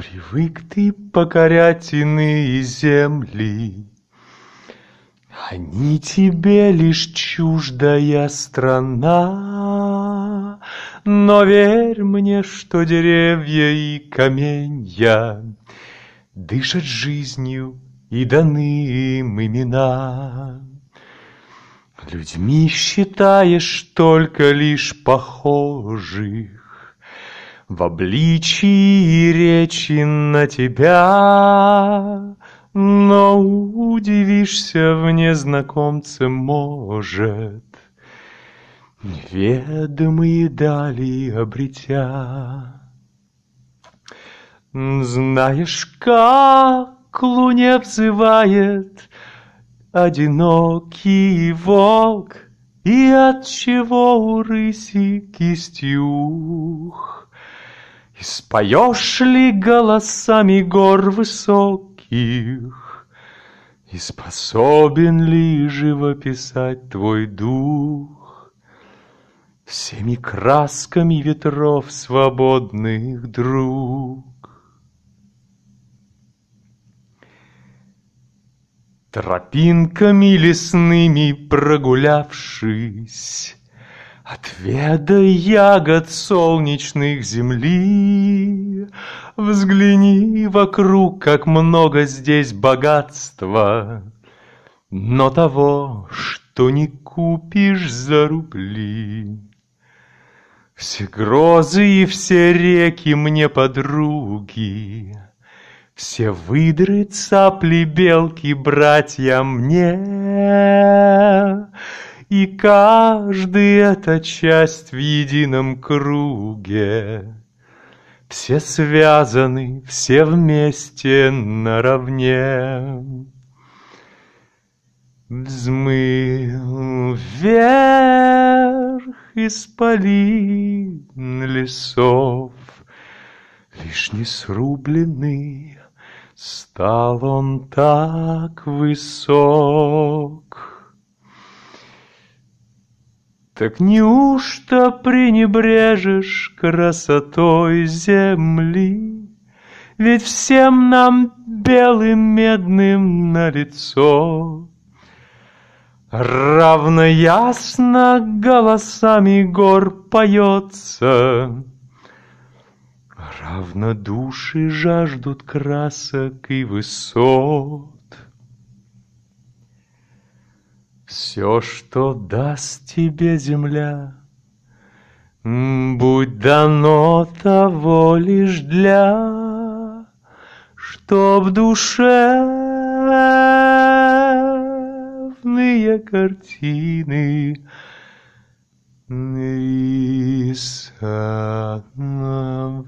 Привык ты покорять иные земли, Они тебе лишь чуждая страна. Но верь мне, что деревья и каменья Дышат жизнью и даны им имена. Людьми считаешь только лишь похожих, в обличии речи на тебя, Но удивишься в незнакомце, может, Неведомые дали обретя. Знаешь, как луне взывает Одинокий волк, И от чего у рыси кистюх и споешь ли голосами гор высоких, И способен ли живописать твой дух Всеми красками ветров свободных друг? Тропинками лесными прогулявшись, Отведай ягод солнечных земли, Взгляни вокруг, как много здесь богатства, Но того, что не купишь за рубли. Все грозы и все реки мне подруги, Все выдры, цапли, белки, братья мне — и каждый эта часть в едином круге. Все связаны, все вместе наравне. Взмыл вверх из исполин лесов, Лишь не срубленный стал он так высок. Так неужто пренебрежешь красотой земли? Ведь всем нам белым медным на лицо. Равно ясно голосами гор поется, Равно души жаждут красок и высот. Все, что даст тебе земля, Будь дано того лишь для, Чтоб душевные картины рисовала.